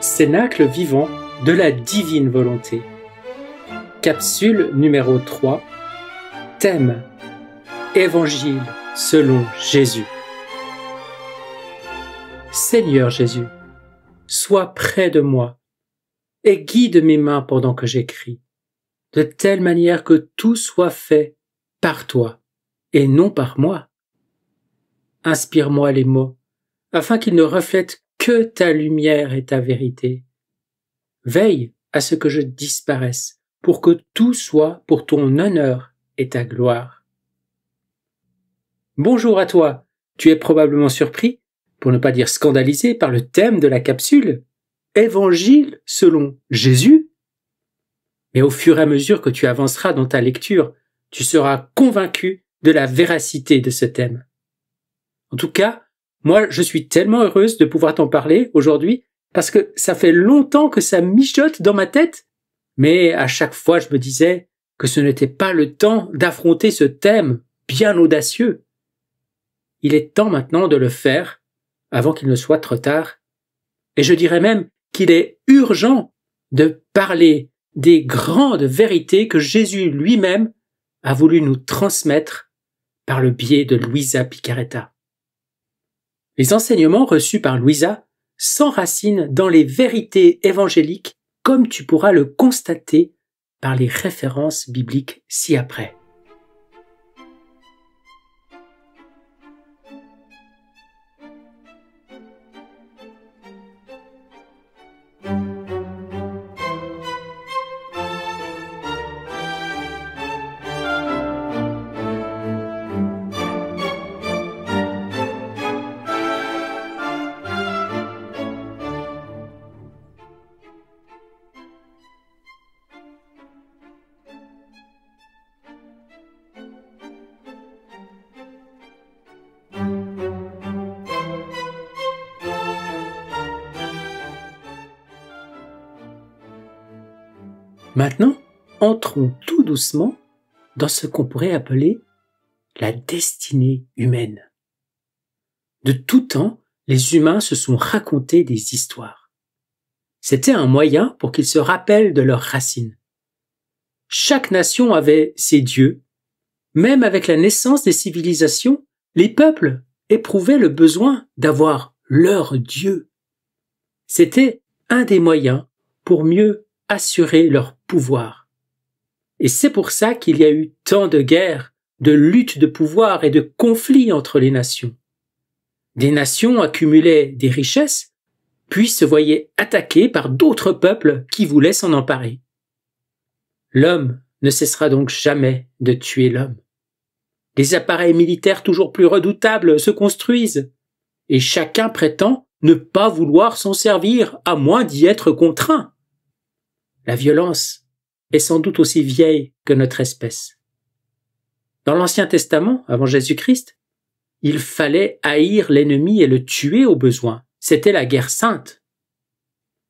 Cénacle vivant de la divine volonté. Capsule numéro 3. Thème. Évangile selon Jésus. Seigneur Jésus, sois près de moi et guide mes mains pendant que j'écris, de telle manière que tout soit fait par toi et non par moi. Inspire-moi les mots, afin qu'ils ne reflètent que ta lumière et ta vérité. Veille à ce que je disparaisse, pour que tout soit pour ton honneur et ta gloire. Bonjour à toi. Tu es probablement surpris, pour ne pas dire scandalisé, par le thème de la capsule. Évangile selon Jésus mais au fur et à mesure que tu avanceras dans ta lecture, tu seras convaincu de la véracité de ce thème. En tout cas, moi, je suis tellement heureuse de pouvoir t'en parler aujourd'hui parce que ça fait longtemps que ça mijote dans ma tête. Mais à chaque fois, je me disais que ce n'était pas le temps d'affronter ce thème bien audacieux. Il est temps maintenant de le faire avant qu'il ne soit trop tard. Et je dirais même qu'il est urgent de parler des grandes vérités que Jésus lui-même a voulu nous transmettre par le biais de Luisa Picaretta les enseignements reçus par Louisa s'enracinent dans les vérités évangéliques comme tu pourras le constater par les références bibliques ci-après. Maintenant, entrons tout doucement dans ce qu'on pourrait appeler la destinée humaine. De tout temps, les humains se sont racontés des histoires. C'était un moyen pour qu'ils se rappellent de leurs racines. Chaque nation avait ses dieux. Même avec la naissance des civilisations, les peuples éprouvaient le besoin d'avoir leur dieu. C'était un des moyens pour mieux assurer leur pouvoir. Et c'est pour ça qu'il y a eu tant de guerres, de luttes de pouvoir et de conflits entre les nations. Des nations accumulaient des richesses, puis se voyaient attaquées par d'autres peuples qui voulaient s'en emparer. L'homme ne cessera donc jamais de tuer l'homme. Des appareils militaires toujours plus redoutables se construisent, et chacun prétend ne pas vouloir s'en servir à moins d'y être contraint. La violence est sans doute aussi vieille que notre espèce. Dans l'Ancien Testament, avant Jésus-Christ, il fallait haïr l'ennemi et le tuer au besoin. C'était la guerre sainte.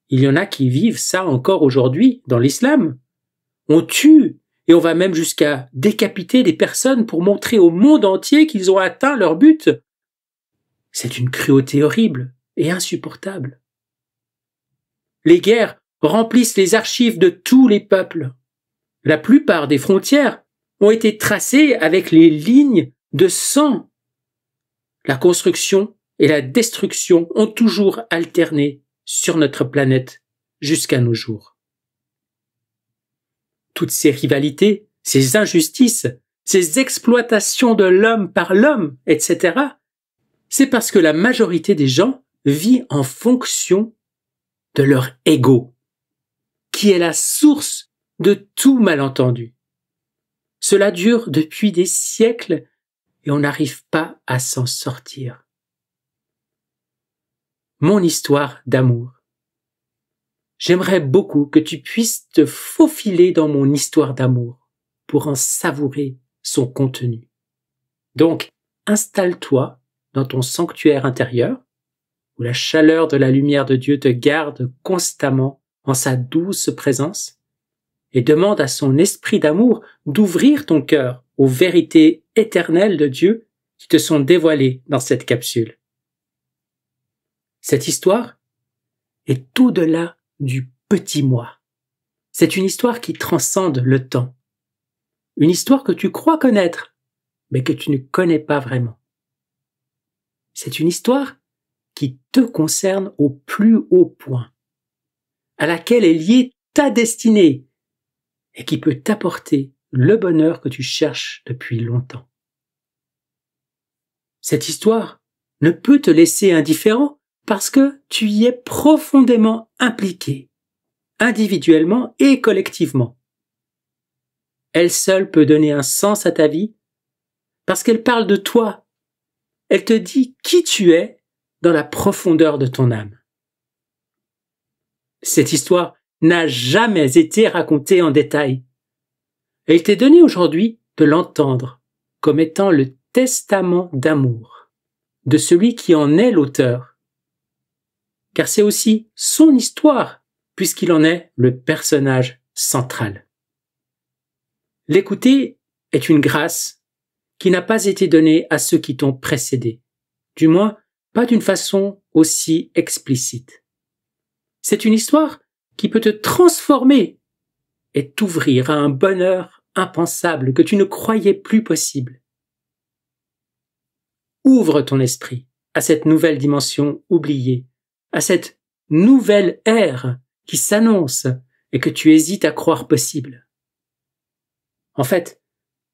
Il y en a qui vivent ça encore aujourd'hui dans l'islam. On tue et on va même jusqu'à décapiter des personnes pour montrer au monde entier qu'ils ont atteint leur but. C'est une cruauté horrible et insupportable. Les guerres remplissent les archives de tous les peuples. La plupart des frontières ont été tracées avec les lignes de sang. La construction et la destruction ont toujours alterné sur notre planète jusqu'à nos jours. Toutes ces rivalités, ces injustices, ces exploitations de l'homme par l'homme, etc., c'est parce que la majorité des gens vit en fonction de leur ego qui est la source de tout malentendu. Cela dure depuis des siècles et on n'arrive pas à s'en sortir. Mon histoire d'amour. J'aimerais beaucoup que tu puisses te faufiler dans mon histoire d'amour pour en savourer son contenu. Donc, installe-toi dans ton sanctuaire intérieur où la chaleur de la lumière de Dieu te garde constamment sa douce présence et demande à son esprit d'amour d'ouvrir ton cœur aux vérités éternelles de Dieu qui te sont dévoilées dans cette capsule. Cette histoire est au-delà du petit moi. C'est une histoire qui transcende le temps. Une histoire que tu crois connaître, mais que tu ne connais pas vraiment. C'est une histoire qui te concerne au plus haut point à laquelle est liée ta destinée et qui peut t'apporter le bonheur que tu cherches depuis longtemps. Cette histoire ne peut te laisser indifférent parce que tu y es profondément impliqué, individuellement et collectivement. Elle seule peut donner un sens à ta vie parce qu'elle parle de toi. Elle te dit qui tu es dans la profondeur de ton âme. Cette histoire n'a jamais été racontée en détail. Elle t'est donnée aujourd'hui de l'entendre comme étant le testament d'amour de celui qui en est l'auteur. Car c'est aussi son histoire puisqu'il en est le personnage central. L'écouter est une grâce qui n'a pas été donnée à ceux qui t'ont précédé, du moins pas d'une façon aussi explicite. C'est une histoire qui peut te transformer et t'ouvrir à un bonheur impensable que tu ne croyais plus possible. Ouvre ton esprit à cette nouvelle dimension oubliée, à cette nouvelle ère qui s'annonce et que tu hésites à croire possible. En fait,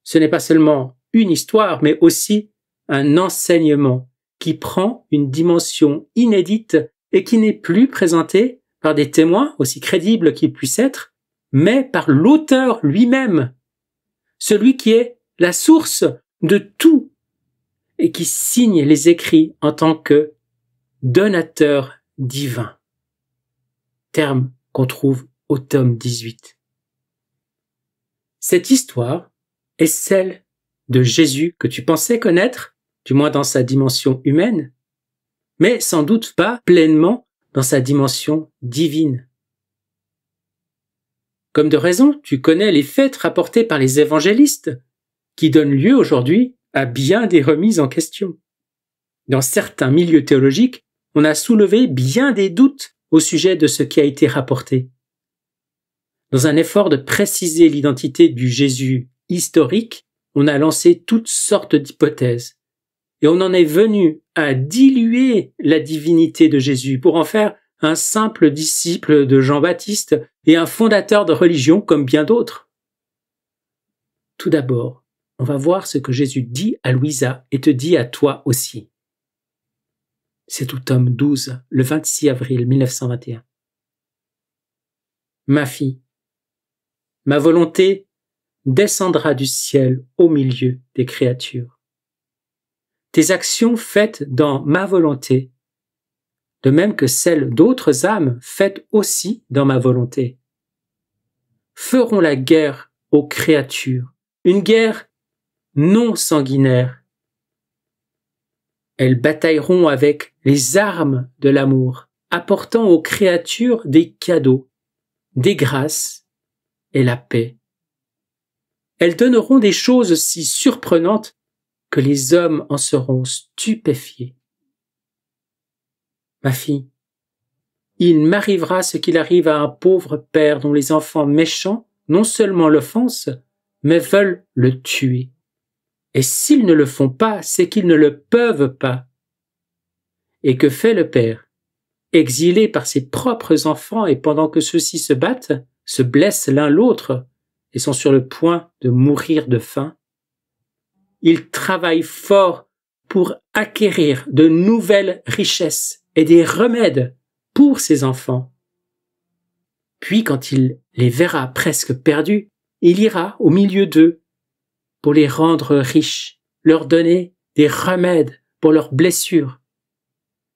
ce n'est pas seulement une histoire, mais aussi un enseignement qui prend une dimension inédite et qui n'est plus présenté par des témoins, aussi crédibles qu'ils puissent être, mais par l'auteur lui-même, celui qui est la source de tout, et qui signe les écrits en tant que donateur divin. Terme qu'on trouve au tome 18. Cette histoire est celle de Jésus que tu pensais connaître, du moins dans sa dimension humaine, mais sans doute pas pleinement dans sa dimension divine. Comme de raison, tu connais les faits rapportées par les évangélistes, qui donnent lieu aujourd'hui à bien des remises en question. Dans certains milieux théologiques, on a soulevé bien des doutes au sujet de ce qui a été rapporté. Dans un effort de préciser l'identité du Jésus historique, on a lancé toutes sortes d'hypothèses. Et on en est venu à diluer la divinité de Jésus pour en faire un simple disciple de Jean-Baptiste et un fondateur de religion comme bien d'autres. Tout d'abord, on va voir ce que Jésus dit à Louisa et te dit à toi aussi. C'est tout tome 12, le 26 avril 1921. Ma fille, ma volonté descendra du ciel au milieu des créatures tes actions faites dans ma volonté, de même que celles d'autres âmes faites aussi dans ma volonté, feront la guerre aux créatures, une guerre non sanguinaire. Elles batailleront avec les armes de l'amour, apportant aux créatures des cadeaux, des grâces et la paix. Elles donneront des choses si surprenantes que les hommes en seront stupéfiés. Ma fille, il m'arrivera ce qu'il arrive à un pauvre père dont les enfants méchants non seulement l'offensent, mais veulent le tuer. Et s'ils ne le font pas, c'est qu'ils ne le peuvent pas. Et que fait le père Exilé par ses propres enfants et pendant que ceux-ci se battent, se blessent l'un l'autre et sont sur le point de mourir de faim, il travaille fort pour acquérir de nouvelles richesses et des remèdes pour ses enfants. Puis quand il les verra presque perdus, il ira au milieu d'eux pour les rendre riches, leur donner des remèdes pour leurs blessures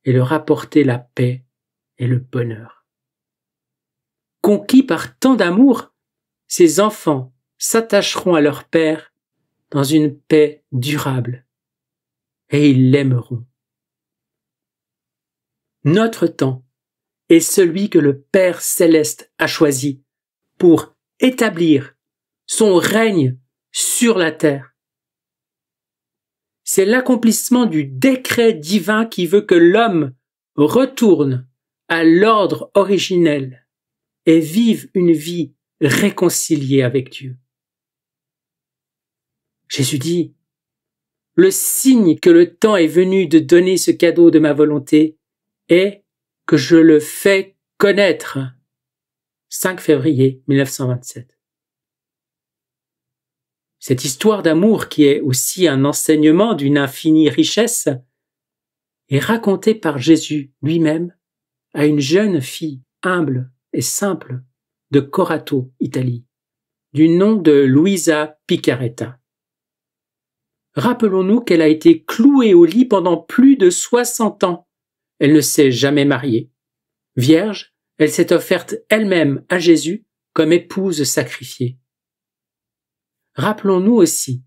et leur apporter la paix et le bonheur. Conquis par tant d'amour, ses enfants s'attacheront à leur père dans une paix durable, et ils l'aimeront. Notre temps est celui que le Père céleste a choisi pour établir son règne sur la terre. C'est l'accomplissement du décret divin qui veut que l'homme retourne à l'ordre originel et vive une vie réconciliée avec Dieu. Jésus dit, Le signe que le temps est venu de donner ce cadeau de ma volonté est que je le fais connaître. 5 février 1927. Cette histoire d'amour qui est aussi un enseignement d'une infinie richesse est racontée par Jésus lui-même à une jeune fille humble et simple de Corato, Italie, du nom de Luisa Picaretta. Rappelons-nous qu'elle a été clouée au lit pendant plus de 60 ans. Elle ne s'est jamais mariée. Vierge, elle s'est offerte elle-même à Jésus comme épouse sacrifiée. Rappelons-nous aussi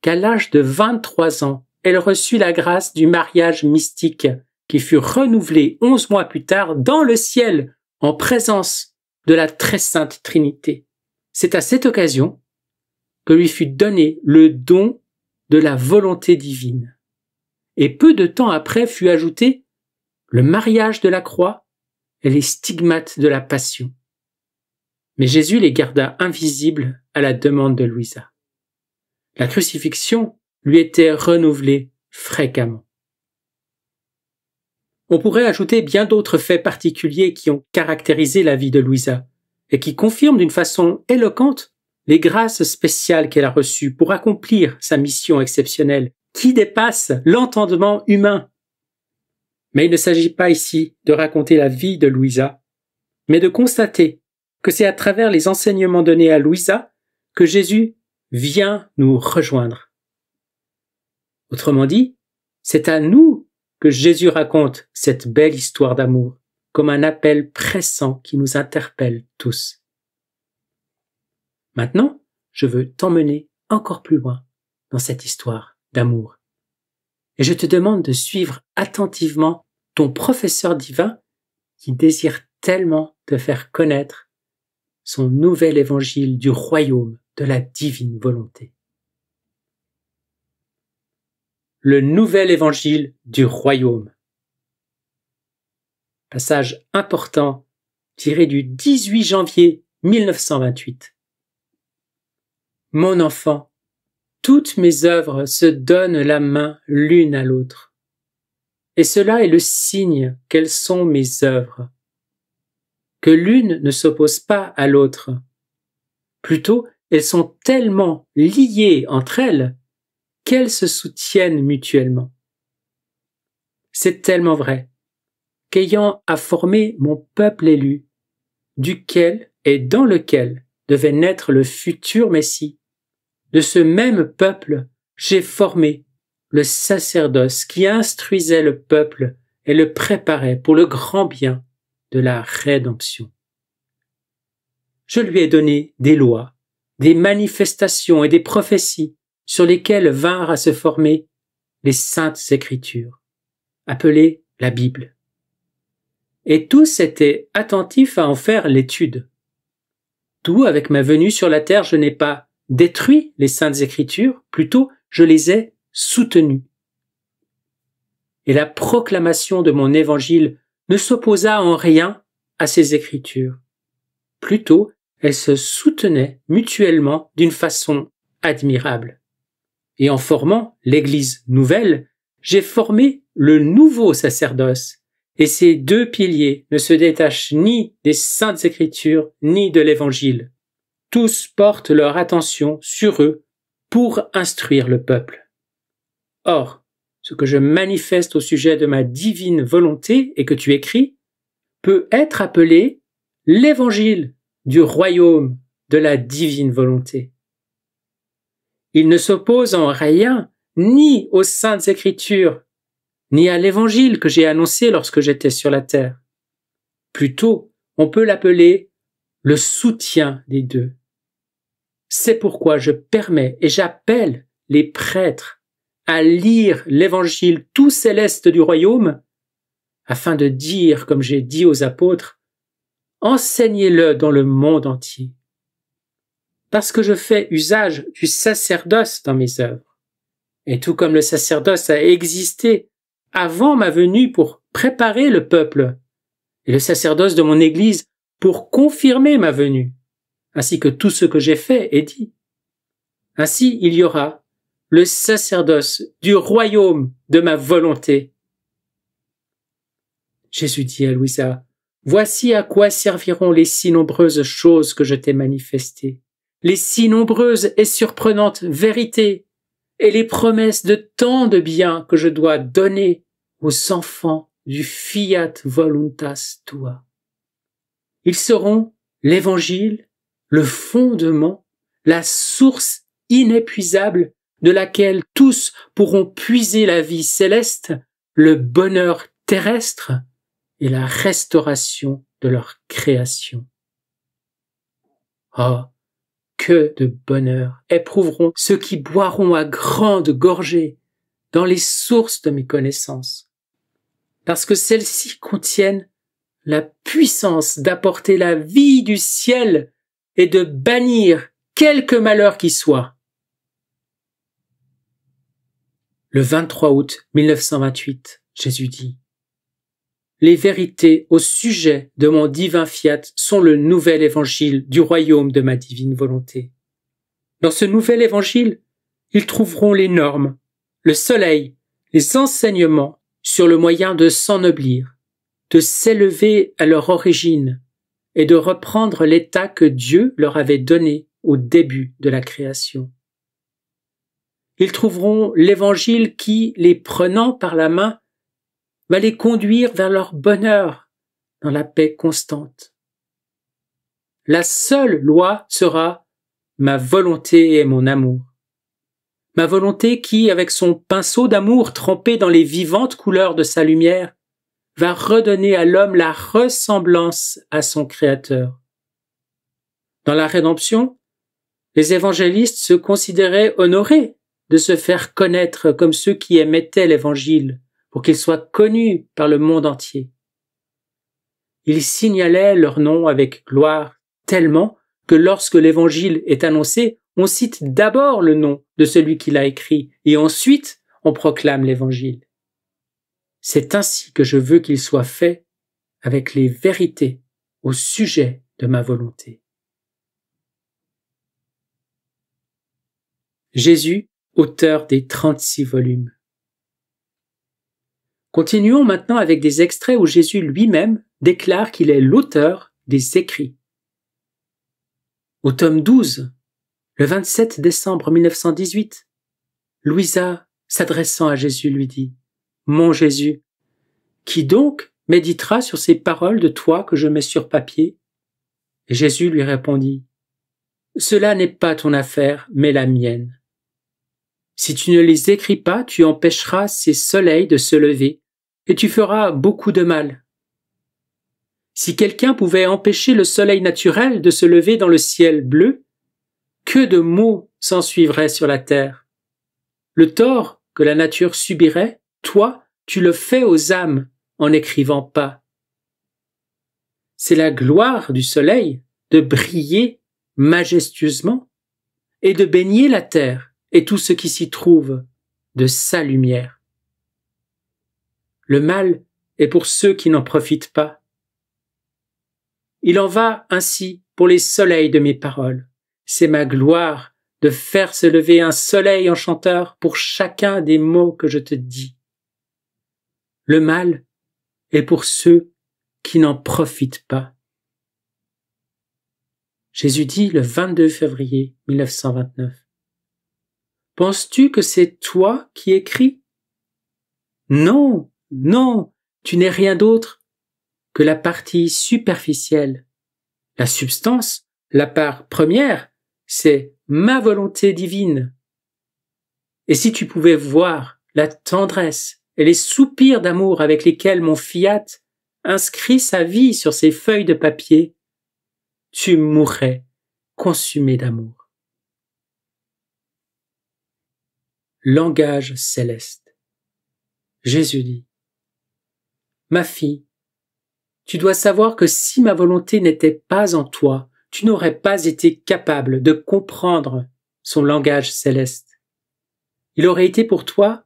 qu'à l'âge de 23 ans, elle reçut la grâce du mariage mystique qui fut renouvelé onze mois plus tard dans le ciel en présence de la très sainte Trinité. C'est à cette occasion que lui fut donné le don de la volonté divine. Et peu de temps après fut ajouté le mariage de la croix et les stigmates de la passion. Mais Jésus les garda invisibles à la demande de Louisa. La crucifixion lui était renouvelée fréquemment. On pourrait ajouter bien d'autres faits particuliers qui ont caractérisé la vie de Louisa et qui confirment d'une façon éloquente les grâces spéciales qu'elle a reçues pour accomplir sa mission exceptionnelle, qui dépasse l'entendement humain. Mais il ne s'agit pas ici de raconter la vie de Louisa, mais de constater que c'est à travers les enseignements donnés à Louisa que Jésus vient nous rejoindre. Autrement dit, c'est à nous que Jésus raconte cette belle histoire d'amour comme un appel pressant qui nous interpelle tous. Maintenant, je veux t'emmener encore plus loin dans cette histoire d'amour. Et je te demande de suivre attentivement ton professeur divin qui désire tellement te faire connaître son nouvel évangile du royaume de la divine volonté. Le nouvel évangile du royaume. Passage important tiré du 18 janvier 1928. Mon enfant, toutes mes œuvres se donnent la main l'une à l'autre. Et cela est le signe qu'elles sont mes œuvres. Que l'une ne s'oppose pas à l'autre. Plutôt, elles sont tellement liées entre elles qu'elles se soutiennent mutuellement. C'est tellement vrai qu'ayant à former mon peuple élu, duquel et dans lequel devait naître le futur Messie, de ce même peuple, j'ai formé le sacerdoce qui instruisait le peuple et le préparait pour le grand bien de la rédemption. Je lui ai donné des lois, des manifestations et des prophéties sur lesquelles vinrent à se former les saintes écritures, appelées la Bible. Et tous étaient attentifs à en faire l'étude. D'où, avec ma venue sur la terre, je n'ai pas détruit les saintes écritures, plutôt je les ai soutenues. Et la proclamation de mon évangile ne s'opposa en rien à ces écritures. Plutôt, elles se soutenaient mutuellement d'une façon admirable. Et en formant l'Église nouvelle, j'ai formé le nouveau sacerdoce, et ces deux piliers ne se détachent ni des saintes écritures ni de l'Évangile tous portent leur attention sur eux pour instruire le peuple. Or, ce que je manifeste au sujet de ma divine volonté et que tu écris, peut être appelé l'évangile du royaume de la divine volonté. Il ne s'oppose en rien ni aux saintes écritures, ni à l'évangile que j'ai annoncé lorsque j'étais sur la terre. Plutôt, on peut l'appeler le soutien des deux. C'est pourquoi je permets et j'appelle les prêtres à lire l'évangile tout céleste du royaume, afin de dire, comme j'ai dit aux apôtres, enseignez-le dans le monde entier. Parce que je fais usage du sacerdoce dans mes œuvres. Et tout comme le sacerdoce a existé avant ma venue pour préparer le peuple, et le sacerdoce de mon Église pour confirmer ma venue ainsi que tout ce que j'ai fait et dit. Ainsi il y aura le sacerdoce du royaume de ma volonté. Jésus dit à Louisa, Voici à quoi serviront les si nombreuses choses que je t'ai manifestées, les si nombreuses et surprenantes vérités, et les promesses de tant de biens que je dois donner aux enfants du fiat voluntas tua. Ils seront l'évangile le fondement, la source inépuisable de laquelle tous pourront puiser la vie céleste, le bonheur terrestre et la restauration de leur création. Oh, que de bonheur éprouveront ceux qui boiront à grande gorgées dans les sources de mes connaissances, parce que celles-ci contiennent la puissance d'apporter la vie du ciel et de bannir quelque malheur qui soit. Le 23 août 1928, Jésus dit Les vérités au sujet de mon divin fiat sont le nouvel évangile du royaume de ma divine volonté. Dans ce nouvel évangile, ils trouveront les normes, le soleil, les enseignements sur le moyen de s'ennoblir, de s'élever à leur origine, et de reprendre l'état que Dieu leur avait donné au début de la création. Ils trouveront l'Évangile qui, les prenant par la main, va les conduire vers leur bonheur dans la paix constante. La seule loi sera ma volonté et mon amour. Ma volonté qui, avec son pinceau d'amour trempé dans les vivantes couleurs de sa lumière, va redonner à l'homme la ressemblance à son Créateur. Dans la rédemption, les évangélistes se considéraient honorés de se faire connaître comme ceux qui émettaient l'Évangile, pour qu'il soit connu par le monde entier. Ils signalaient leur nom avec gloire tellement que lorsque l'Évangile est annoncé, on cite d'abord le nom de celui qui l'a écrit, et ensuite on proclame l'Évangile. C'est ainsi que je veux qu'il soit fait avec les vérités au sujet de ma volonté. Jésus, auteur des 36 volumes. Continuons maintenant avec des extraits où Jésus lui-même déclare qu'il est l'auteur des écrits. Au tome 12, le 27 décembre 1918, Louisa, s'adressant à Jésus, lui dit ⁇ mon Jésus. Qui donc méditera sur ces paroles de toi que je mets sur papier? Jésus lui répondit, Cela n'est pas ton affaire, mais la mienne. Si tu ne les écris pas, tu empêcheras ces soleils de se lever, et tu feras beaucoup de mal. Si quelqu'un pouvait empêcher le soleil naturel de se lever dans le ciel bleu, que de maux s'ensuivraient sur la terre. Le tort que la nature subirait toi, tu le fais aux âmes en n'écrivant pas. C'est la gloire du soleil de briller majestueusement et de baigner la terre et tout ce qui s'y trouve de sa lumière. Le mal est pour ceux qui n'en profitent pas. Il en va ainsi pour les soleils de mes paroles. C'est ma gloire de faire se lever un soleil enchanteur pour chacun des mots que je te dis. Le mal est pour ceux qui n'en profitent pas. Jésus dit le 22 février 1929. Penses-tu que c'est toi qui écris Non, non, tu n'es rien d'autre que la partie superficielle. La substance, la part première, c'est ma volonté divine. Et si tu pouvais voir la tendresse, les soupirs d'amour avec lesquels mon fiat inscrit sa vie sur ses feuilles de papier, tu mourrais consumé d'amour. Langage céleste. Jésus dit, Ma fille, tu dois savoir que si ma volonté n'était pas en toi, tu n'aurais pas été capable de comprendre son langage céleste. Il aurait été pour toi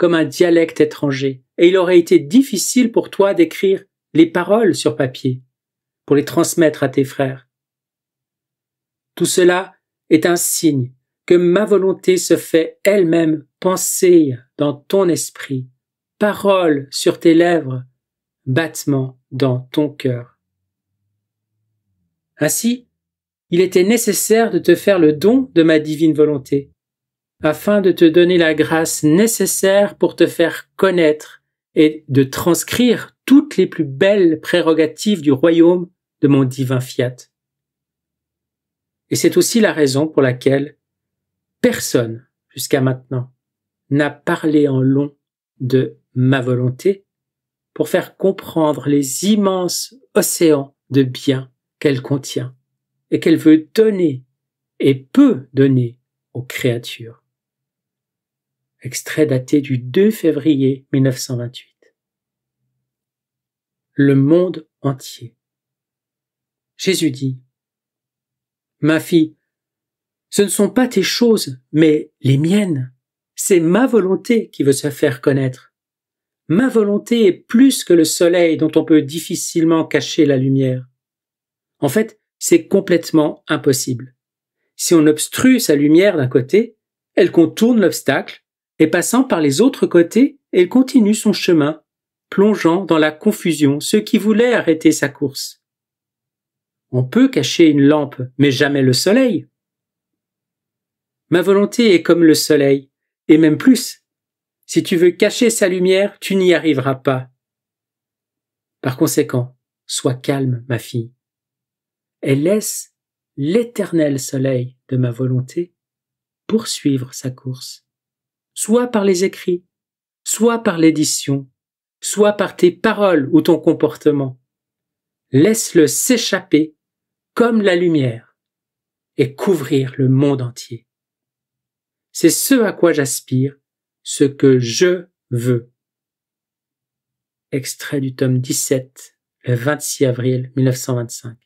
comme un dialecte étranger, et il aurait été difficile pour toi d'écrire les paroles sur papier, pour les transmettre à tes frères. Tout cela est un signe que ma volonté se fait elle-même penser dans ton esprit, parole sur tes lèvres, battement dans ton cœur. Ainsi, il était nécessaire de te faire le don de ma divine volonté, afin de te donner la grâce nécessaire pour te faire connaître et de transcrire toutes les plus belles prérogatives du royaume de mon divin fiat. Et c'est aussi la raison pour laquelle personne, jusqu'à maintenant, n'a parlé en long de ma volonté pour faire comprendre les immenses océans de bien qu'elle contient et qu'elle veut donner et peut donner aux créatures extrait daté du 2 février 1928. Le monde entier. Jésus dit, Ma fille, ce ne sont pas tes choses, mais les miennes. C'est ma volonté qui veut se faire connaître. Ma volonté est plus que le soleil dont on peut difficilement cacher la lumière. En fait, c'est complètement impossible. Si on obstrue sa lumière d'un côté, elle contourne l'obstacle et passant par les autres côtés, elle continue son chemin, plongeant dans la confusion ceux qui voulaient arrêter sa course. On peut cacher une lampe, mais jamais le soleil. Ma volonté est comme le soleil, et même plus. Si tu veux cacher sa lumière, tu n'y arriveras pas. Par conséquent, sois calme, ma fille. Elle laisse l'éternel soleil de ma volonté poursuivre sa course soit par les écrits, soit par l'édition, soit par tes paroles ou ton comportement. Laisse-le s'échapper comme la lumière et couvrir le monde entier. C'est ce à quoi j'aspire, ce que je veux. Extrait du tome 17, le 26 avril 1925.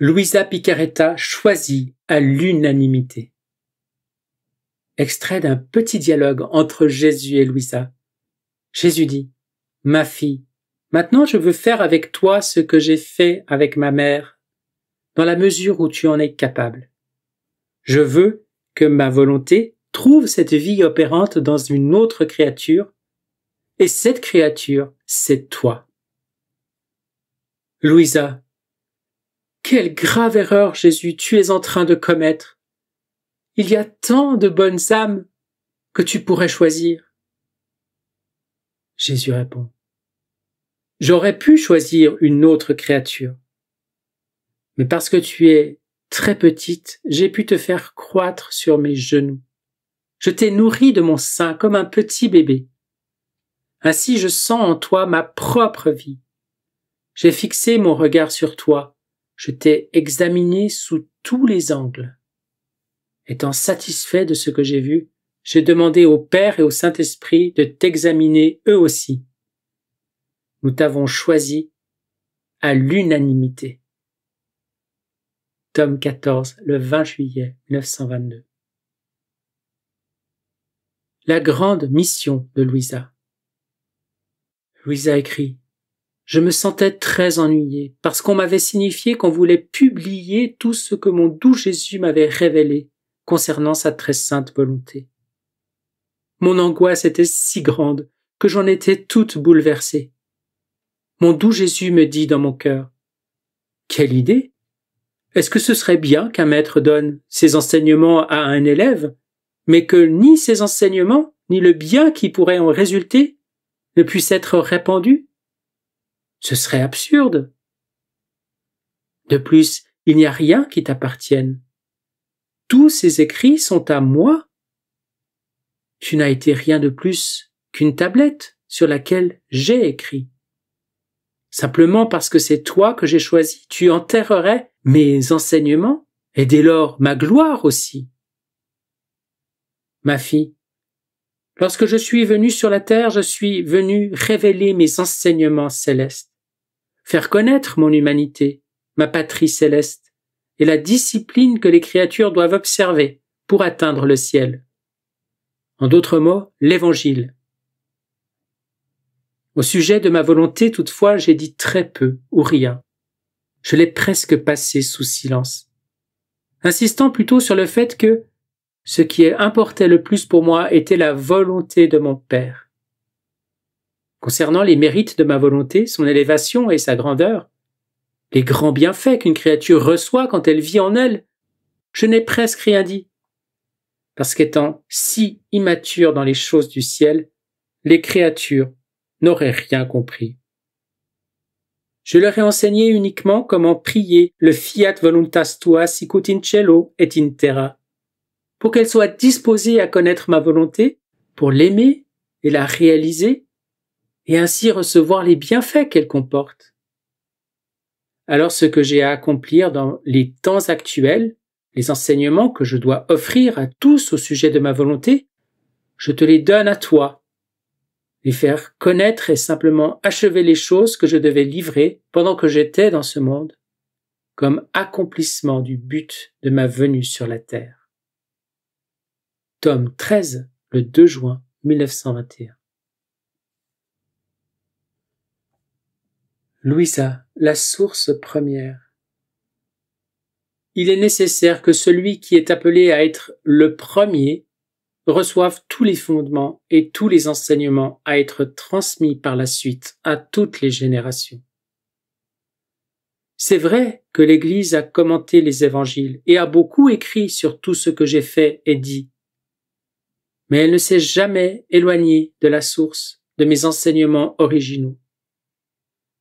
Louisa Picaretta choisit à l'unanimité extrait d'un petit dialogue entre Jésus et Louisa. Jésus dit Ma fille, maintenant je veux faire avec toi ce que j'ai fait avec ma mère, dans la mesure où tu en es capable. Je veux que ma volonté trouve cette vie opérante dans une autre créature, et cette créature, c'est toi. Louisa, quelle grave erreur, Jésus, tu es en train de commettre. Il y a tant de bonnes âmes que tu pourrais choisir. Jésus répond. J'aurais pu choisir une autre créature. Mais parce que tu es très petite, j'ai pu te faire croître sur mes genoux. Je t'ai nourri de mon sein comme un petit bébé. Ainsi je sens en toi ma propre vie. J'ai fixé mon regard sur toi. Je t'ai examiné sous tous les angles. Étant satisfait de ce que j'ai vu, j'ai demandé au Père et au Saint-Esprit de t'examiner eux aussi. Nous t'avons choisi à l'unanimité. Tome 14, le 20 juillet 1922. La grande mission de Louisa. Louisa écrit Je me sentais très ennuyée parce qu'on m'avait signifié qu'on voulait publier tout ce que mon doux Jésus m'avait révélé concernant sa très sainte volonté. Mon angoisse était si grande que j'en étais toute bouleversée. Mon doux Jésus me dit dans mon cœur Quelle idée Est-ce que ce serait bien qu'un maître donne ses enseignements à un élève, mais que ni ses enseignements, ni le bien qui pourrait en résulter ne puissent être répandu Ce serait absurde. De plus, il n'y a rien qui t'appartienne tous ces écrits sont à moi. Tu n'as été rien de plus qu'une tablette sur laquelle j'ai écrit. Simplement parce que c'est toi que j'ai choisi, tu enterrerais mes enseignements et dès lors ma gloire aussi. Ma fille, lorsque je suis venu sur la terre, je suis venu révéler mes enseignements célestes, faire connaître mon humanité, ma patrie céleste, et la discipline que les créatures doivent observer pour atteindre le ciel. En d'autres mots, l'Évangile. Au sujet de ma volonté, toutefois, j'ai dit très peu ou rien. Je l'ai presque passé sous silence, insistant plutôt sur le fait que ce qui importait le plus pour moi était la volonté de mon Père. Concernant les mérites de ma volonté, son élévation et sa grandeur, les grands bienfaits qu'une créature reçoit quand elle vit en elle, je n'ai presque rien dit. Parce qu'étant si immature dans les choses du ciel, les créatures n'auraient rien compris. Je leur ai enseigné uniquement comment prier le fiat voluntas tua sicut in cello et in terra, pour qu'elles soient disposées à connaître ma volonté, pour l'aimer et la réaliser, et ainsi recevoir les bienfaits qu'elle comporte alors ce que j'ai à accomplir dans les temps actuels, les enseignements que je dois offrir à tous au sujet de ma volonté, je te les donne à toi. Les faire connaître et simplement achever les choses que je devais livrer pendant que j'étais dans ce monde, comme accomplissement du but de ma venue sur la terre. Tome 13, le 2 juin 1921. Louisa, la source première. Il est nécessaire que celui qui est appelé à être le premier reçoive tous les fondements et tous les enseignements à être transmis par la suite à toutes les générations. C'est vrai que l'Église a commenté les évangiles et a beaucoup écrit sur tout ce que j'ai fait et dit, mais elle ne s'est jamais éloignée de la source de mes enseignements originaux.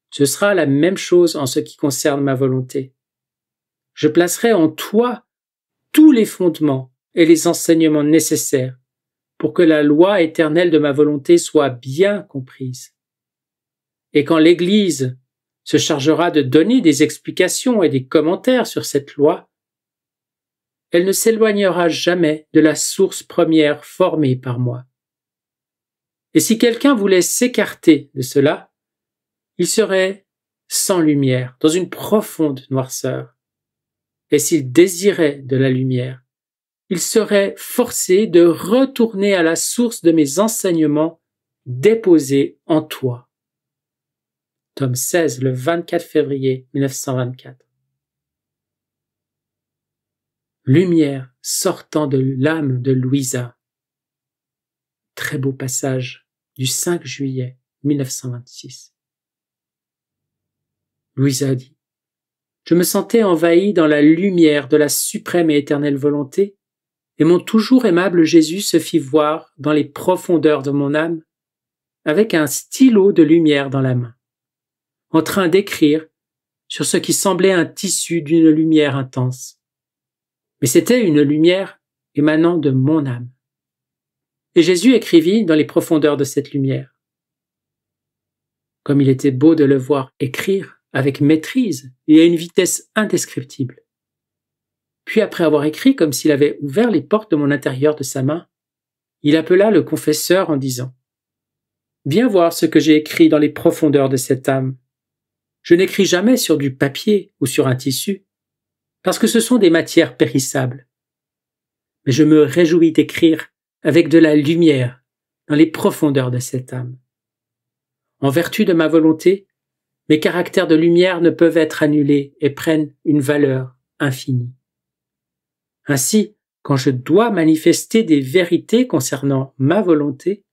Ce sera la même chose en ce qui concerne ma volonté. Je placerai en toi tous les fondements et les enseignements nécessaires pour que la loi éternelle de ma volonté soit bien comprise. Et quand l'Église se chargera de donner des explications et des commentaires sur cette loi, elle ne s'éloignera jamais de la source première formée par moi. Et si quelqu'un voulait s'écarter de cela, il serait sans lumière, dans une profonde noirceur. Et s'il désirait de la lumière, il serait forcé de retourner à la source de mes enseignements déposés en toi. Tome 16, le 24 février 1924. Lumière sortant de l'âme de Louisa. Très beau passage du 5 juillet 1926. Louisa dit. Je me sentais envahi dans la lumière de la suprême et éternelle volonté, et mon toujours aimable Jésus se fit voir dans les profondeurs de mon âme, avec un stylo de lumière dans la main, en train d'écrire sur ce qui semblait un tissu d'une lumière intense. Mais c'était une lumière émanant de mon âme. Et Jésus écrivit dans les profondeurs de cette lumière. Comme il était beau de le voir écrire, avec maîtrise et à une vitesse indescriptible. Puis après avoir écrit comme s'il avait ouvert les portes de mon intérieur de sa main, il appela le confesseur en disant Viens voir ce que j'ai écrit dans les profondeurs de cette âme. Je n'écris jamais sur du papier ou sur un tissu, parce que ce sont des matières périssables. Mais je me réjouis d'écrire avec de la lumière dans les profondeurs de cette âme. En vertu de ma volonté, mes caractères de lumière ne peuvent être annulés et prennent une valeur infinie. Ainsi, quand je dois manifester des vérités concernant ma volonté,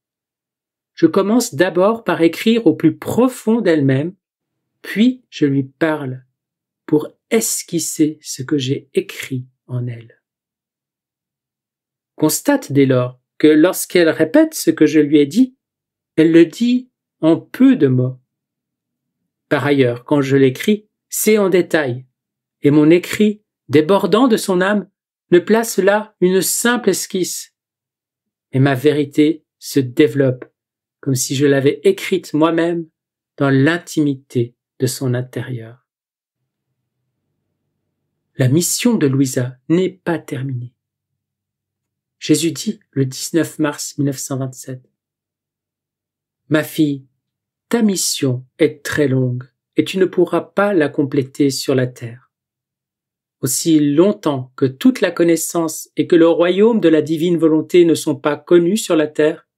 je commence d'abord par écrire au plus profond d'elle-même, puis je lui parle pour esquisser ce que j'ai écrit en elle. Constate dès lors que lorsqu'elle répète ce que je lui ai dit, elle le dit en peu de mots, par ailleurs, quand je l'écris, c'est en détail, et mon écrit, débordant de son âme, ne place là une simple esquisse. et ma vérité se développe, comme si je l'avais écrite moi-même dans l'intimité de son intérieur. La mission de Louisa n'est pas terminée. Jésus dit le 19 mars 1927. Ma fille, ta mission est très longue et tu ne pourras pas la compléter sur la terre. Aussi longtemps que toute la connaissance et que le royaume de la divine volonté ne sont pas connus sur la terre,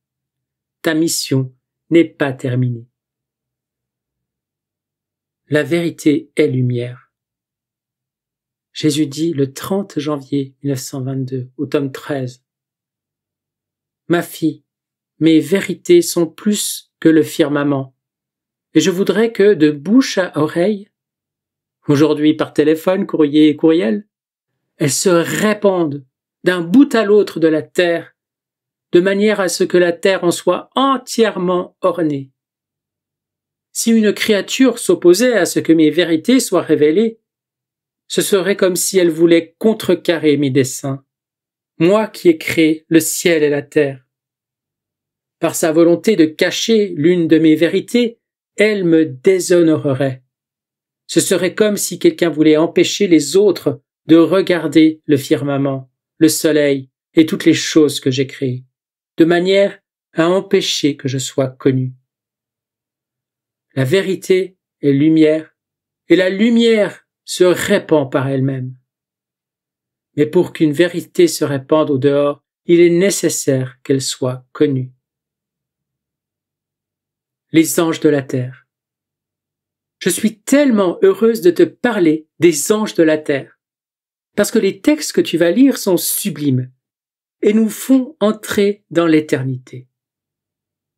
ta mission n'est pas terminée. La vérité est lumière. Jésus dit le 30 janvier 1922 au tome 13. Ma fille, mes vérités sont plus que le firmament, et je voudrais que, de bouche à oreille, aujourd'hui par téléphone, courrier et courriel, elles se répandent d'un bout à l'autre de la terre, de manière à ce que la terre en soit entièrement ornée. Si une créature s'opposait à ce que mes vérités soient révélées, ce serait comme si elle voulait contrecarrer mes desseins, moi qui ai créé le ciel et la terre. Par sa volonté de cacher l'une de mes vérités, elle me déshonorerait. Ce serait comme si quelqu'un voulait empêcher les autres de regarder le firmament, le soleil et toutes les choses que j'ai créées, de manière à empêcher que je sois connu. La vérité est lumière, et la lumière se répand par elle-même. Mais pour qu'une vérité se répande au dehors, il est nécessaire qu'elle soit connue les anges de la terre. Je suis tellement heureuse de te parler des anges de la terre, parce que les textes que tu vas lire sont sublimes et nous font entrer dans l'éternité.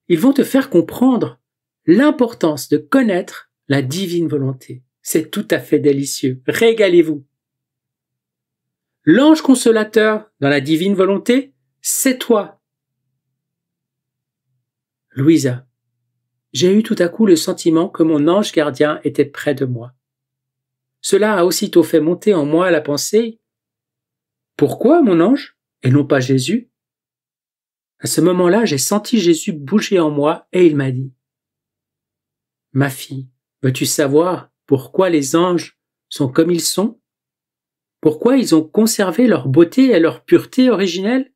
Ils vont te faire comprendre l'importance de connaître la divine volonté. C'est tout à fait délicieux. Régalez-vous. L'ange consolateur dans la divine volonté, c'est toi. Louisa, j'ai eu tout à coup le sentiment que mon ange gardien était près de moi. Cela a aussitôt fait monter en moi la pensée Pourquoi mon ange et non pas Jésus À ce moment-là, j'ai senti Jésus bouger en moi et il m'a dit Ma fille, veux-tu savoir pourquoi les anges sont comme ils sont Pourquoi ils ont conservé leur beauté et leur pureté originelle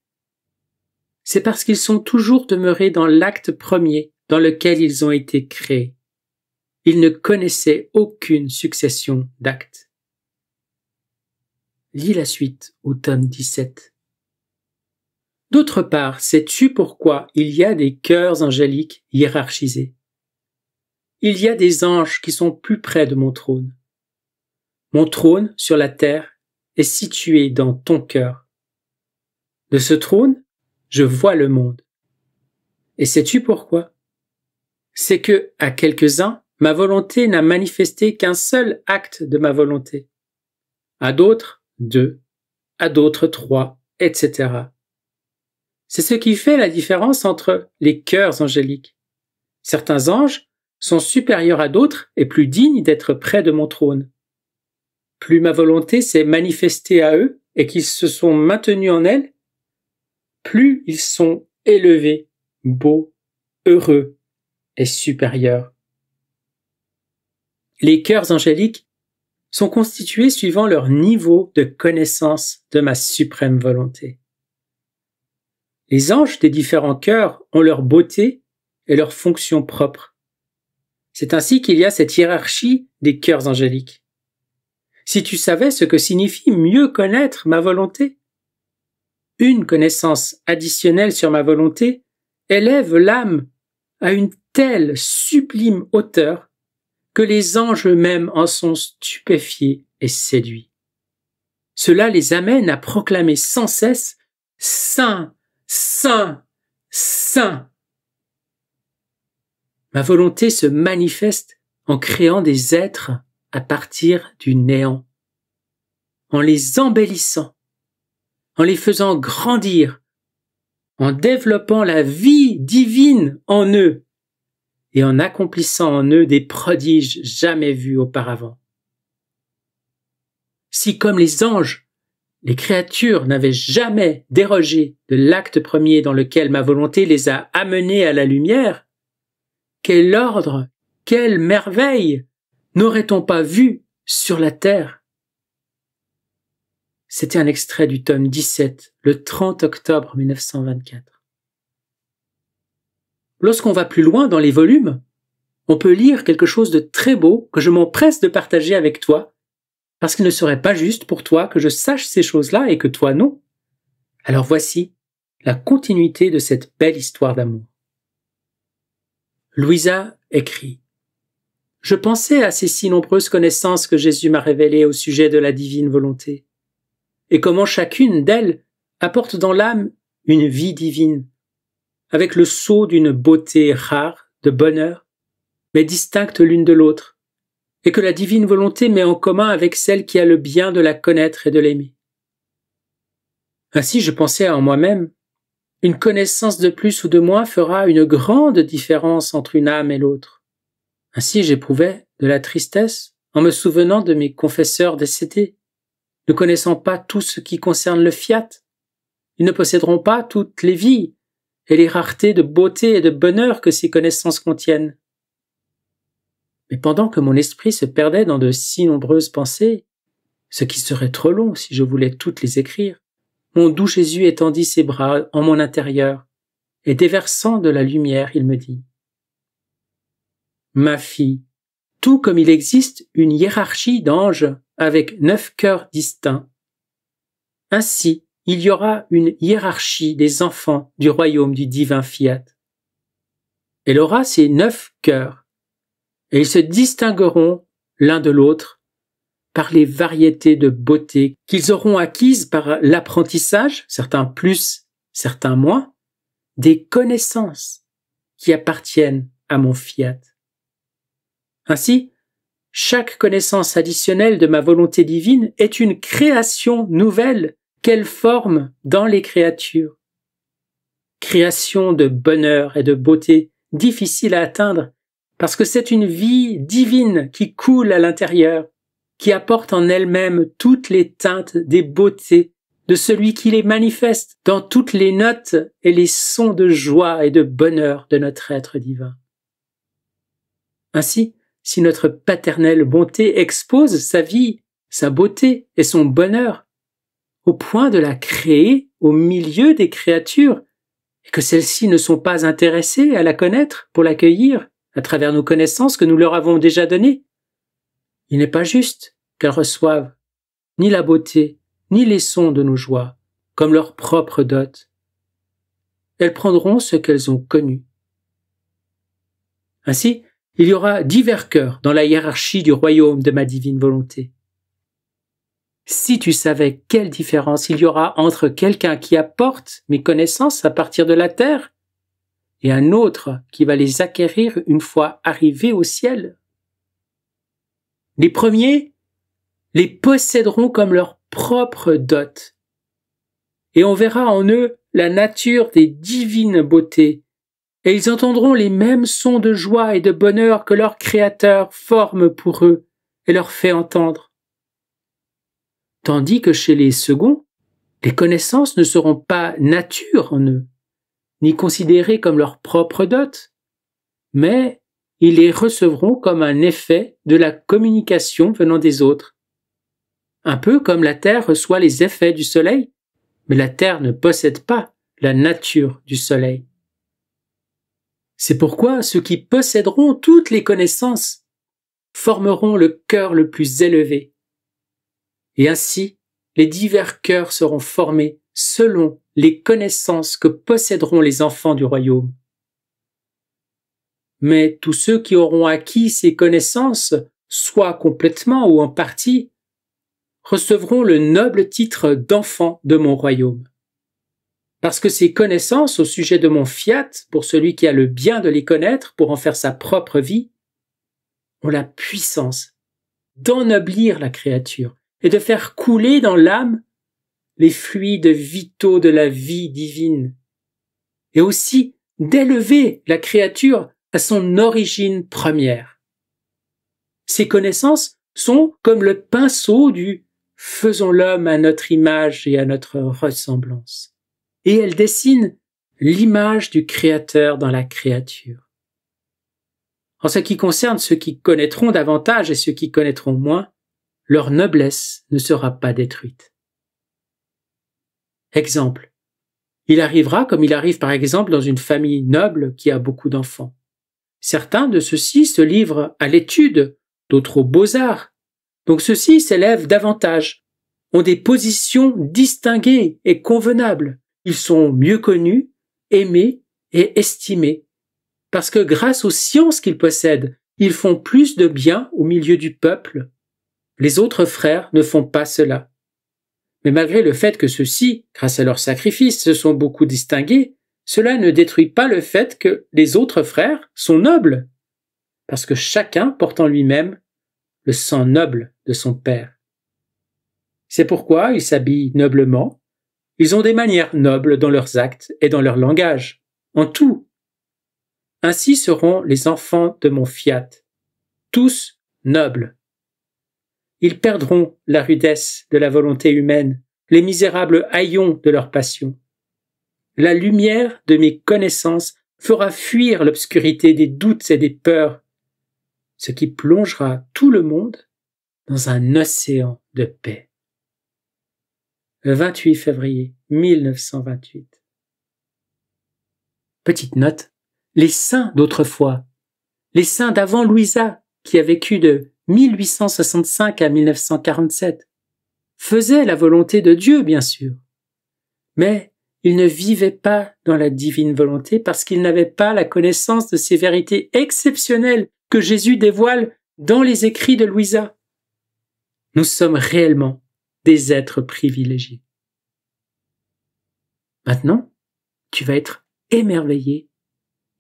C'est parce qu'ils sont toujours demeurés dans l'acte premier dans lequel ils ont été créés. Ils ne connaissaient aucune succession d'actes. Lis la suite au tome 17. D'autre part, sais-tu pourquoi il y a des cœurs angéliques hiérarchisés Il y a des anges qui sont plus près de mon trône. Mon trône sur la terre est situé dans ton cœur. De ce trône, je vois le monde. Et sais-tu pourquoi c'est que, à quelques-uns, ma volonté n'a manifesté qu'un seul acte de ma volonté. À d'autres, deux. À d'autres, trois, etc. C'est ce qui fait la différence entre les cœurs angéliques. Certains anges sont supérieurs à d'autres et plus dignes d'être près de mon trône. Plus ma volonté s'est manifestée à eux et qu'ils se sont maintenus en elle, plus ils sont élevés, beaux, heureux, est supérieure. Les cœurs angéliques sont constitués suivant leur niveau de connaissance de ma suprême volonté. Les anges des différents cœurs ont leur beauté et leur fonction propre. C'est ainsi qu'il y a cette hiérarchie des cœurs angéliques. Si tu savais ce que signifie mieux connaître ma volonté, une connaissance additionnelle sur ma volonté élève l'âme à une telle sublime hauteur que les anges eux-mêmes en sont stupéfiés et séduits. Cela les amène à proclamer sans cesse Saint, Saint, Saint. Ma volonté se manifeste en créant des êtres à partir du néant, en les embellissant, en les faisant grandir, en développant la vie divine en eux et en accomplissant en eux des prodiges jamais vus auparavant. Si comme les anges, les créatures n'avaient jamais dérogé de l'acte premier dans lequel ma volonté les a amenés à la lumière, quel ordre, quelle merveille n'aurait-on pas vu sur la terre c'était un extrait du tome 17, le 30 octobre 1924. Lorsqu'on va plus loin dans les volumes, on peut lire quelque chose de très beau que je m'empresse de partager avec toi, parce qu'il ne serait pas juste pour toi que je sache ces choses-là et que toi non. Alors voici la continuité de cette belle histoire d'amour. Louisa écrit Je pensais à ces si nombreuses connaissances que Jésus m'a révélées au sujet de la divine volonté et comment chacune d'elles apporte dans l'âme une vie divine, avec le sceau d'une beauté rare, de bonheur, mais distincte l'une de l'autre, et que la divine volonté met en commun avec celle qui a le bien de la connaître et de l'aimer. Ainsi je pensais en moi-même, une connaissance de plus ou de moins fera une grande différence entre une âme et l'autre. Ainsi j'éprouvais de la tristesse en me souvenant de mes confesseurs décédés, ne connaissant pas tout ce qui concerne le fiat. Ils ne posséderont pas toutes les vies et les raretés de beauté et de bonheur que ces connaissances contiennent. Mais pendant que mon esprit se perdait dans de si nombreuses pensées, ce qui serait trop long si je voulais toutes les écrire, mon doux Jésus étendit ses bras en mon intérieur, et déversant de la lumière, il me dit Ma fille, tout comme il existe une hiérarchie d'anges avec neuf cœurs distincts. Ainsi, il y aura une hiérarchie des enfants du royaume du divin fiat. Elle aura ses neuf cœurs, et ils se distingueront l'un de l'autre par les variétés de beauté qu'ils auront acquises par l'apprentissage, certains plus, certains moins, des connaissances qui appartiennent à mon fiat. Ainsi, chaque connaissance additionnelle de ma volonté divine est une création nouvelle qu'elle forme dans les créatures. Création de bonheur et de beauté difficile à atteindre parce que c'est une vie divine qui coule à l'intérieur, qui apporte en elle-même toutes les teintes des beautés de celui qui les manifeste dans toutes les notes et les sons de joie et de bonheur de notre être divin. Ainsi, si notre paternelle bonté expose sa vie, sa beauté et son bonheur, au point de la créer au milieu des créatures, et que celles-ci ne sont pas intéressées à la connaître pour l'accueillir à travers nos connaissances que nous leur avons déjà données. Il n'est pas juste qu'elles reçoivent ni la beauté, ni les sons de nos joies, comme leur propre dot. Elles prendront ce qu'elles ont connu. Ainsi, il y aura divers cœurs dans la hiérarchie du royaume de ma divine volonté. Si tu savais quelle différence il y aura entre quelqu'un qui apporte mes connaissances à partir de la terre et un autre qui va les acquérir une fois arrivé au ciel. Les premiers les posséderont comme leur propre dot, et on verra en eux la nature des divines beautés et ils entendront les mêmes sons de joie et de bonheur que leur Créateur forme pour eux et leur fait entendre. Tandis que chez les seconds, les connaissances ne seront pas nature en eux, ni considérées comme leur propre dot, mais ils les recevront comme un effet de la communication venant des autres. Un peu comme la Terre reçoit les effets du Soleil, mais la Terre ne possède pas la nature du Soleil. C'est pourquoi ceux qui posséderont toutes les connaissances formeront le cœur le plus élevé. Et ainsi, les divers cœurs seront formés selon les connaissances que posséderont les enfants du royaume. Mais tous ceux qui auront acquis ces connaissances, soit complètement ou en partie, recevront le noble titre d'enfant de mon royaume parce que ces connaissances au sujet de mon fiat, pour celui qui a le bien de les connaître, pour en faire sa propre vie, ont la puissance d'ennoblir la créature et de faire couler dans l'âme les fluides vitaux de la vie divine, et aussi d'élever la créature à son origine première. Ces connaissances sont comme le pinceau du faisons l'homme à notre image et à notre ressemblance et elle dessine l'image du Créateur dans la créature. En ce qui concerne ceux qui connaîtront davantage et ceux qui connaîtront moins, leur noblesse ne sera pas détruite. Exemple. Il arrivera comme il arrive par exemple dans une famille noble qui a beaucoup d'enfants. Certains de ceux-ci se livrent à l'étude, d'autres aux beaux-arts. Donc ceux-ci s'élèvent davantage, ont des positions distinguées et convenables ils sont mieux connus, aimés et estimés. Parce que grâce aux sciences qu'ils possèdent, ils font plus de bien au milieu du peuple. Les autres frères ne font pas cela. Mais malgré le fait que ceux-ci, grâce à leurs sacrifice, se sont beaucoup distingués, cela ne détruit pas le fait que les autres frères sont nobles, parce que chacun porte en lui-même le sang noble de son père. C'est pourquoi ils s'habillent noblement, ils ont des manières nobles dans leurs actes et dans leur langage, en tout. Ainsi seront les enfants de mon fiat, tous nobles. Ils perdront la rudesse de la volonté humaine, les misérables haillons de leur passion. La lumière de mes connaissances fera fuir l'obscurité des doutes et des peurs, ce qui plongera tout le monde dans un océan de paix. 28 février 1928. Petite note, les saints d'autrefois, les saints d'avant Louisa, qui a vécu de 1865 à 1947, faisaient la volonté de Dieu, bien sûr. Mais ils ne vivaient pas dans la divine volonté parce qu'ils n'avaient pas la connaissance de ces vérités exceptionnelles que Jésus dévoile dans les écrits de Louisa. Nous sommes réellement des êtres privilégiés. Maintenant, tu vas être émerveillé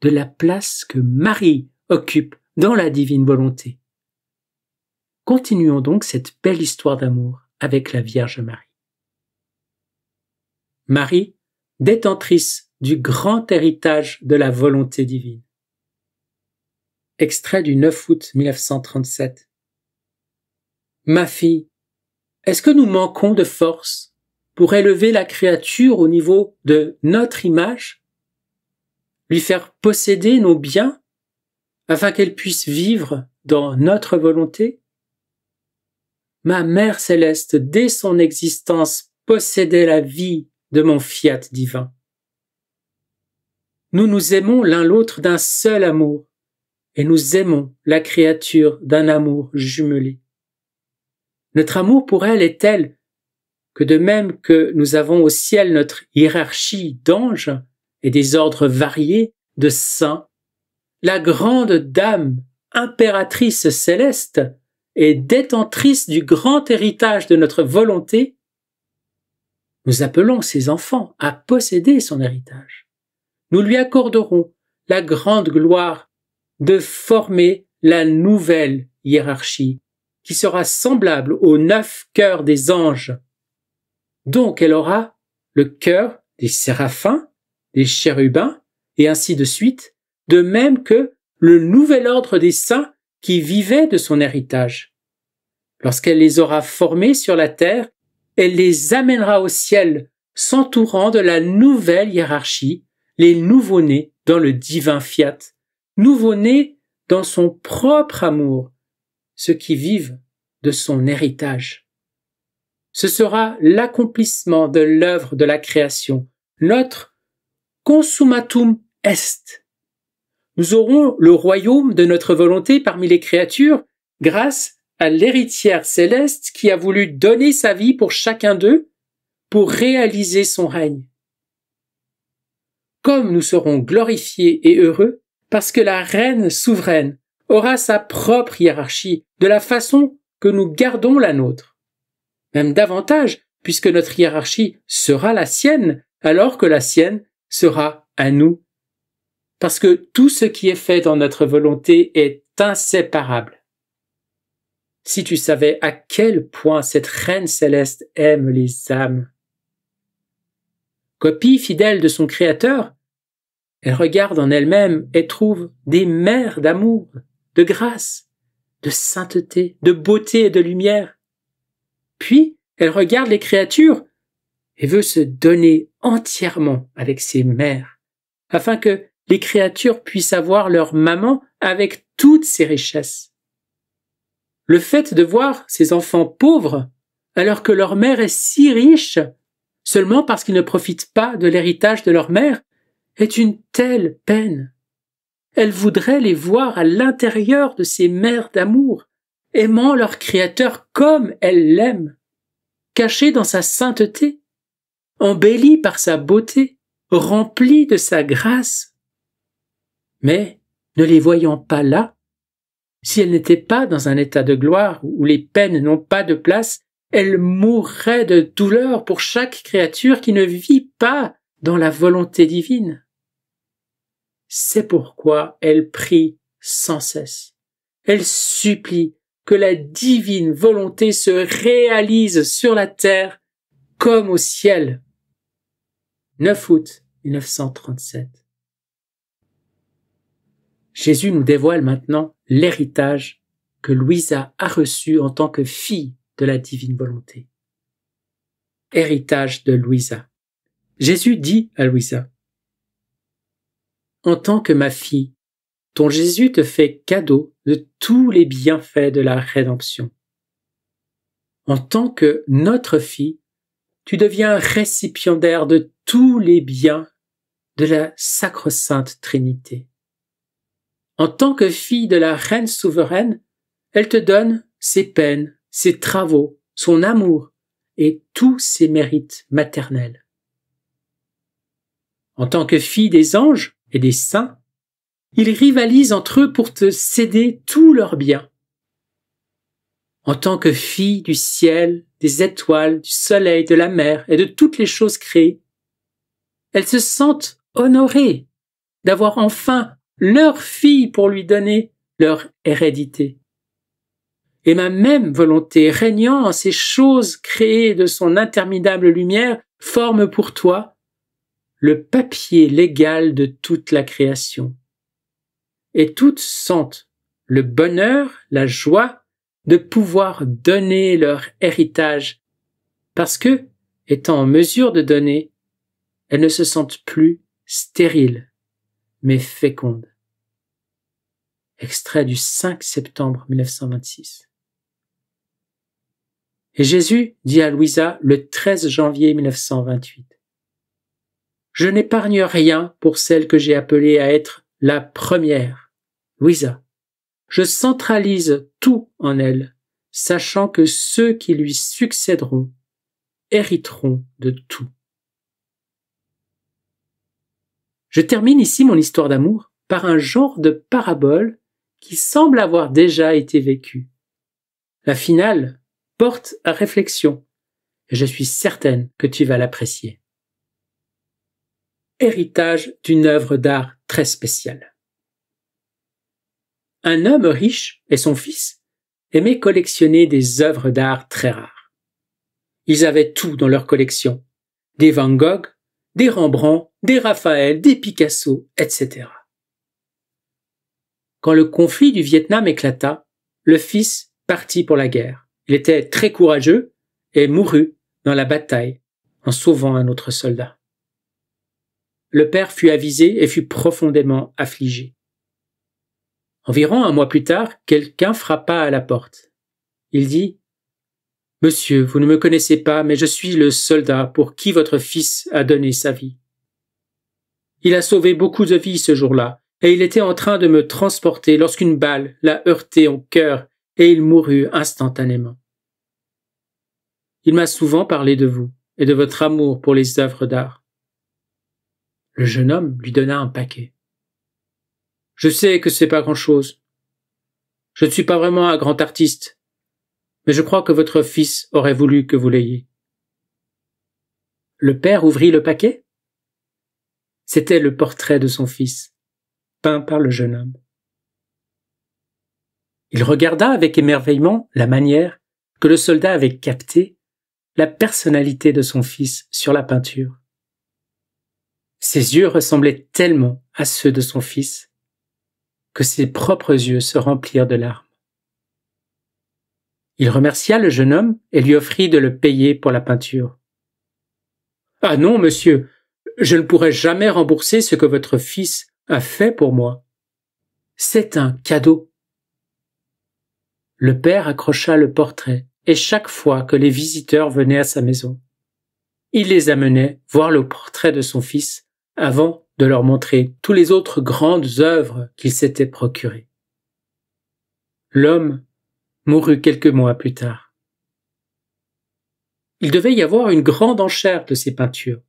de la place que Marie occupe dans la divine volonté. Continuons donc cette belle histoire d'amour avec la Vierge Marie. Marie, détentrice du grand héritage de la volonté divine. Extrait du 9 août 1937. Ma fille, est-ce que nous manquons de force pour élever la créature au niveau de notre image, lui faire posséder nos biens, afin qu'elle puisse vivre dans notre volonté Ma Mère céleste, dès son existence, possédait la vie de mon fiat divin. Nous nous aimons l'un l'autre d'un seul amour, et nous aimons la créature d'un amour jumelé. Notre amour pour elle est tel que de même que nous avons au ciel notre hiérarchie d'anges et des ordres variés de saints, la grande dame, impératrice céleste, et détentrice du grand héritage de notre volonté, nous appelons ses enfants à posséder son héritage. Nous lui accorderons la grande gloire de former la nouvelle hiérarchie qui sera semblable aux neuf cœurs des anges. Donc elle aura le cœur des séraphins, des chérubins, et ainsi de suite, de même que le nouvel ordre des saints qui vivait de son héritage. Lorsqu'elle les aura formés sur la terre, elle les amènera au ciel, s'entourant de la nouvelle hiérarchie, les nouveau-nés dans le divin fiat, nouveau-nés dans son propre amour, ceux qui vivent de son héritage. Ce sera l'accomplissement de l'œuvre de la création, notre consummatum est. Nous aurons le royaume de notre volonté parmi les créatures grâce à l'héritière céleste qui a voulu donner sa vie pour chacun d'eux pour réaliser son règne. Comme nous serons glorifiés et heureux parce que la reine souveraine aura sa propre hiérarchie, de la façon que nous gardons la nôtre. Même davantage, puisque notre hiérarchie sera la sienne, alors que la sienne sera à nous. Parce que tout ce qui est fait dans notre volonté est inséparable. Si tu savais à quel point cette reine céleste aime les âmes. Copie fidèle de son Créateur, elle regarde en elle-même et trouve des mers d'amour de grâce, de sainteté, de beauté et de lumière. Puis, elle regarde les créatures et veut se donner entièrement avec ses mères, afin que les créatures puissent avoir leur maman avec toutes ses richesses. Le fait de voir ses enfants pauvres, alors que leur mère est si riche, seulement parce qu'ils ne profitent pas de l'héritage de leur mère, est une telle peine. Elle voudrait les voir à l'intérieur de ces mers d'amour, aimant leur Créateur comme elle l'aime, cachée dans sa sainteté, embellie par sa beauté, remplie de sa grâce. Mais, ne les voyant pas là, si elle n'était pas dans un état de gloire où les peines n'ont pas de place, elle mourrait de douleur pour chaque créature qui ne vit pas dans la volonté divine. C'est pourquoi elle prie sans cesse. Elle supplie que la divine volonté se réalise sur la terre comme au ciel. 9 août 1937. Jésus nous dévoile maintenant l'héritage que Louisa a reçu en tant que fille de la divine volonté. Héritage de Louisa. Jésus dit à Louisa, en tant que ma fille, ton Jésus te fait cadeau de tous les bienfaits de la rédemption. En tant que notre fille, tu deviens récipiendaire de tous les biens de la Sacre sainte Trinité. En tant que fille de la reine souveraine, elle te donne ses peines, ses travaux, son amour et tous ses mérites maternels. En tant que fille des anges, et des saints, ils rivalisent entre eux pour te céder tous leurs biens. En tant que fille du ciel, des étoiles, du soleil, de la mer et de toutes les choses créées, elles se sentent honorées d'avoir enfin leur fille pour lui donner leur hérédité. Et ma même volonté régnant en ces choses créées de son interminable lumière forme pour toi le papier légal de toute la création. Et toutes sentent le bonheur, la joie de pouvoir donner leur héritage, parce que, étant en mesure de donner, elles ne se sentent plus stériles, mais fécondes. Extrait du 5 septembre 1926. Et Jésus dit à Louisa le 13 janvier 1928. Je n'épargne rien pour celle que j'ai appelée à être la première, Louisa. Je centralise tout en elle, sachant que ceux qui lui succéderont hériteront de tout. Je termine ici mon histoire d'amour par un genre de parabole qui semble avoir déjà été vécue. La finale porte à réflexion, et je suis certaine que tu vas l'apprécier héritage d'une œuvre d'art très spéciale. Un homme riche et son fils aimaient collectionner des œuvres d'art très rares. Ils avaient tout dans leur collection, des Van Gogh, des Rembrandt, des Raphaël, des Picasso, etc. Quand le conflit du Vietnam éclata, le fils partit pour la guerre. Il était très courageux et mourut dans la bataille en sauvant un autre soldat le père fut avisé et fut profondément affligé. Environ un mois plus tard, quelqu'un frappa à la porte. Il dit Monsieur, vous ne me connaissez pas, mais je suis le soldat pour qui votre fils a donné sa vie. Il a sauvé beaucoup de vies ce jour-là, et il était en train de me transporter lorsqu'une balle l'a heurté au cœur et il mourut instantanément. Il m'a souvent parlé de vous et de votre amour pour les œuvres d'art. Le jeune homme lui donna un paquet. Je sais que c'est pas grand chose. Je ne suis pas vraiment un grand artiste, mais je crois que votre fils aurait voulu que vous l'ayez. Le père ouvrit le paquet. C'était le portrait de son fils, peint par le jeune homme. Il regarda avec émerveillement la manière que le soldat avait capté la personnalité de son fils sur la peinture. Ses yeux ressemblaient tellement à ceux de son fils que ses propres yeux se remplirent de larmes. Il remercia le jeune homme et lui offrit de le payer pour la peinture. Ah non, monsieur, je ne pourrai jamais rembourser ce que votre fils a fait pour moi. C'est un cadeau. Le père accrocha le portrait, et chaque fois que les visiteurs venaient à sa maison, il les amenait voir le portrait de son fils avant de leur montrer toutes les autres grandes œuvres qu'il s'était procurées. L'homme mourut quelques mois plus tard. Il devait y avoir une grande enchère de ses peintures.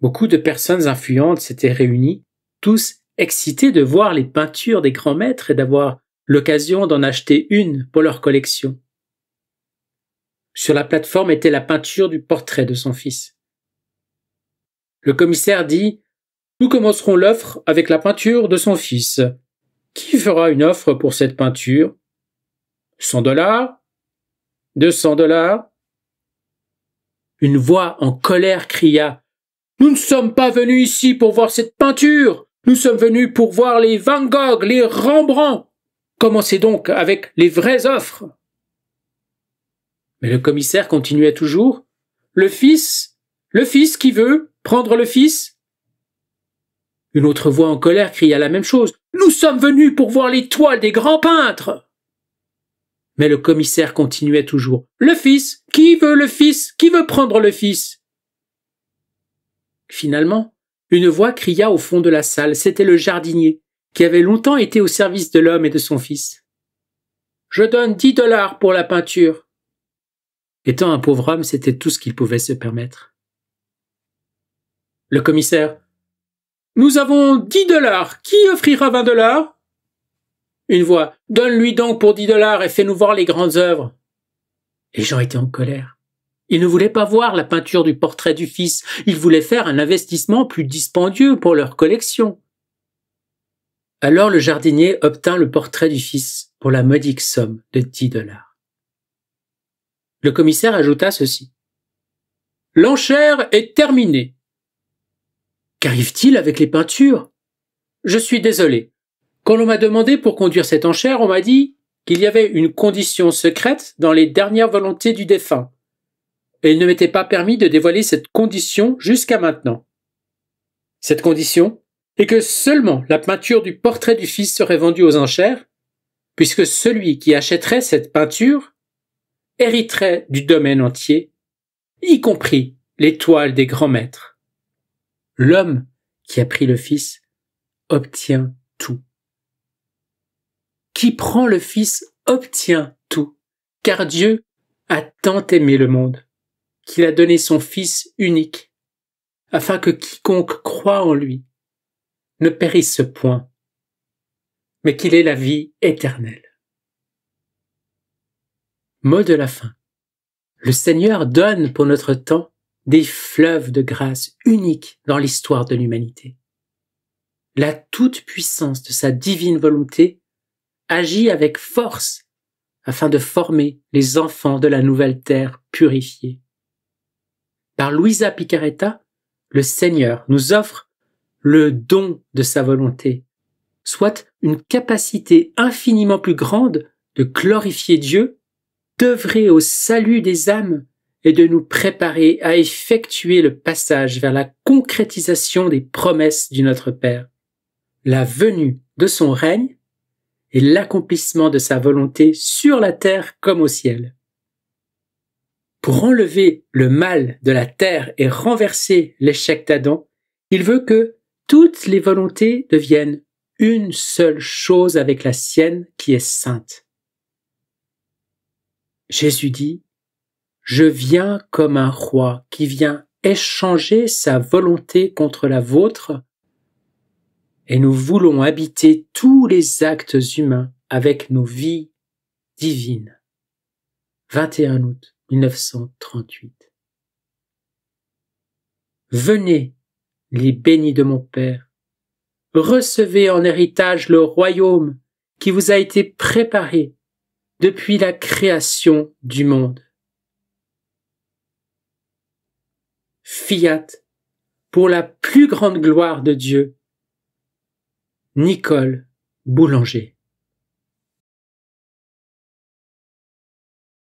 Beaucoup de personnes influentes s'étaient réunies, tous excités de voir les peintures des grands maîtres et d'avoir l'occasion d'en acheter une pour leur collection. Sur la plateforme était la peinture du portrait de son fils. Le commissaire dit nous commencerons l'offre avec la peinture de son fils. Qui fera une offre pour cette peinture 100 dollars 200 dollars Une voix en colère cria Nous ne sommes pas venus ici pour voir cette peinture Nous sommes venus pour voir les Van Gogh, les Rembrandt Commencez donc avec les vraies offres Mais le commissaire continuait toujours Le fils Le fils qui veut Prendre le fils une autre voix en colère cria la même chose. Nous sommes venus pour voir les toiles des grands peintres. Mais le commissaire continuait toujours. Le fils. Qui veut le fils? Qui veut prendre le fils? Finalement, une voix cria au fond de la salle. C'était le jardinier, qui avait longtemps été au service de l'homme et de son fils. Je donne dix dollars pour la peinture. Étant un pauvre homme, c'était tout ce qu'il pouvait se permettre. Le commissaire nous avons dix dollars. Qui offrira vingt dollars? Une voix. Donne-lui donc pour dix dollars et fais-nous voir les grandes œuvres. Les gens étaient en colère. Ils ne voulaient pas voir la peinture du portrait du fils. Ils voulaient faire un investissement plus dispendieux pour leur collection. Alors le jardinier obtint le portrait du fils pour la modique somme de dix dollars. Le commissaire ajouta ceci. L'enchère est terminée. Qu'arrive-t-il avec les peintures Je suis désolé. Quand l'on m'a demandé pour conduire cette enchère, on m'a dit qu'il y avait une condition secrète dans les dernières volontés du défunt. Et il ne m'était pas permis de dévoiler cette condition jusqu'à maintenant. Cette condition est que seulement la peinture du portrait du fils serait vendue aux enchères, puisque celui qui achèterait cette peinture hériterait du domaine entier, y compris les toiles des grands maîtres. L'homme qui a pris le Fils obtient tout. Qui prend le Fils obtient tout, car Dieu a tant aimé le monde qu'il a donné son Fils unique, afin que quiconque croit en lui ne périsse point, mais qu'il ait la vie éternelle. Mot de la fin. Le Seigneur donne pour notre temps des fleuves de grâce uniques dans l'histoire de l'humanité. La toute-puissance de sa divine volonté agit avec force afin de former les enfants de la nouvelle terre purifiée. Par Louisa Picaretta, le Seigneur nous offre le don de sa volonté, soit une capacité infiniment plus grande de glorifier Dieu, d'œuvrer au salut des âmes et de nous préparer à effectuer le passage vers la concrétisation des promesses du Notre Père, la venue de son règne et l'accomplissement de sa volonté sur la terre comme au ciel. Pour enlever le mal de la terre et renverser l'échec d'Adam, il veut que toutes les volontés deviennent une seule chose avec la sienne qui est sainte. Jésus dit, je viens comme un roi qui vient échanger sa volonté contre la vôtre, et nous voulons habiter tous les actes humains avec nos vies divines. 21 août 1938. Venez, les bénis de mon Père, recevez en héritage le royaume qui vous a été préparé depuis la création du monde. Fiat, pour la plus grande gloire de Dieu, Nicole Boulanger.